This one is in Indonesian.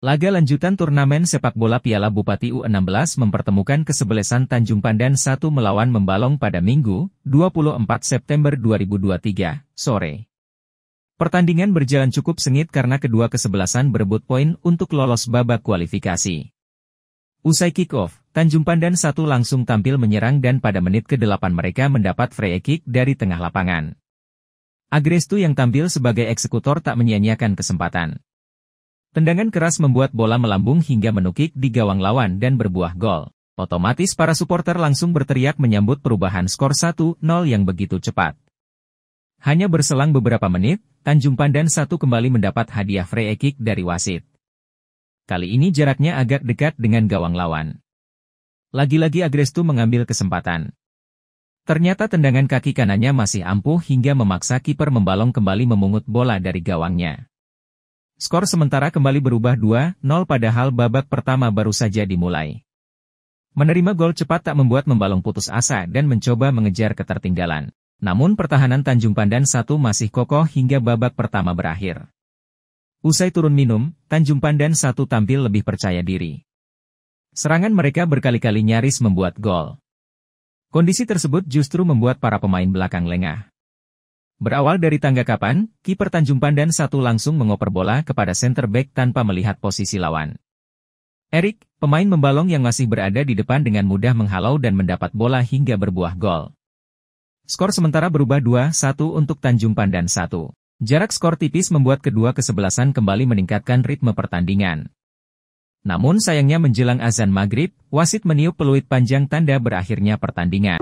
Laga lanjutan turnamen sepak bola Piala Bupati U16 mempertemukan kesebelasan Tanjung Pandan 1 melawan Membalong pada Minggu, 24 September 2023, sore. Pertandingan berjalan cukup sengit karena kedua kesebelasan berebut poin untuk lolos babak kualifikasi. Usai kick-off, Tanjung Pandan 1 langsung tampil menyerang dan pada menit ke-8 mereka mendapat free kick dari tengah lapangan. Agrestu yang tampil sebagai eksekutor tak menyia-nyiakan kesempatan. Tendangan keras membuat bola melambung hingga menukik di gawang lawan dan berbuah gol. Otomatis para supporter langsung berteriak menyambut perubahan skor 1-0 yang begitu cepat. Hanya berselang beberapa menit, Tanjung Pandan 1 kembali mendapat hadiah free kick dari wasit. Kali ini jaraknya agak dekat dengan gawang lawan. Lagi-lagi Agrestu mengambil kesempatan. Ternyata tendangan kaki kanannya masih ampuh hingga memaksa kiper membalong kembali memungut bola dari gawangnya. Skor sementara kembali berubah 2-0 padahal babak pertama baru saja dimulai. Menerima gol cepat tak membuat membalong putus asa dan mencoba mengejar ketertinggalan. Namun pertahanan Tanjung Pandan 1 masih kokoh hingga babak pertama berakhir. Usai turun minum, Tanjung Pandan 1 tampil lebih percaya diri. Serangan mereka berkali-kali nyaris membuat gol. Kondisi tersebut justru membuat para pemain belakang lengah. Berawal dari tangga kapan, kiper Tanjung Pandan satu langsung mengoper bola kepada center back tanpa melihat posisi lawan. Erik, pemain membalong yang masih berada di depan dengan mudah menghalau dan mendapat bola hingga berbuah gol. Skor sementara berubah 2-1 untuk Tanjung Pandan 1. Jarak skor tipis membuat kedua kesebelasan kembali meningkatkan ritme pertandingan. Namun sayangnya menjelang azan maghrib, wasit meniup peluit panjang tanda berakhirnya pertandingan.